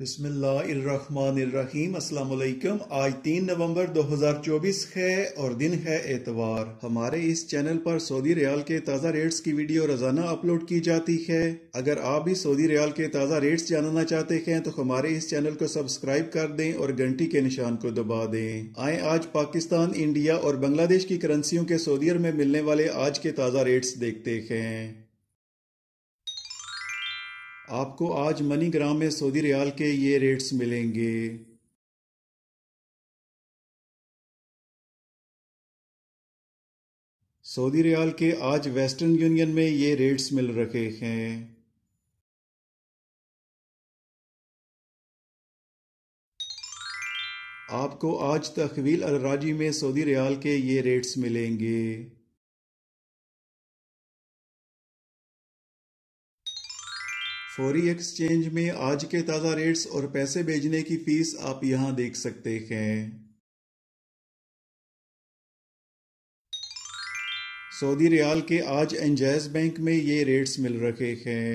बिस्मिल्लाहिर्रहमानिर्रहीम अस्सलाम वालेकुम आज तीन नवंबर 2024 है और दिन है एतवार हमारे इस चैनल पर सऊदी रियाल के ताज़ा रेट्स की वीडियो रोजाना अपलोड की जाती है अगर आप भी सऊदी रियाल के ताज़ा रेट्स जानना चाहते हैं तो हमारे इस चैनल को सब्सक्राइब कर दें और घंटी के निशान को दबा दें आए आज पाकिस्तान इंडिया और बांग्लादेश की करेंसियों के सऊदी में मिलने वाले आज के ताज़ा रेट्स देखते हैं आपको आज मनीग्राम में सऊदी रियाल के ये रेट्स मिलेंगे सऊदी रियाल के आज वेस्टर्न यूनियन में ये रेट्स मिल रखे हैं आपको आज तखवील अलराजी में सऊदी रियाल के ये रेट्स मिलेंगे फौरी एक्सचेंज में आज के ताज़ा रेट्स और पैसे भेजने की फीस आप यहां देख सकते हैं सऊदी रियाल के आज एंजैस बैंक में ये रेट्स मिल रखे हैं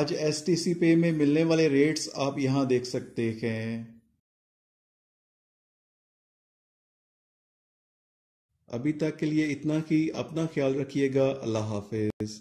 आज एसटीसी पे में मिलने वाले रेट्स आप यहां देख सकते हैं अभी तक के लिए इतना ही अपना ख्याल रखिएगा अल्लाह हाफिज़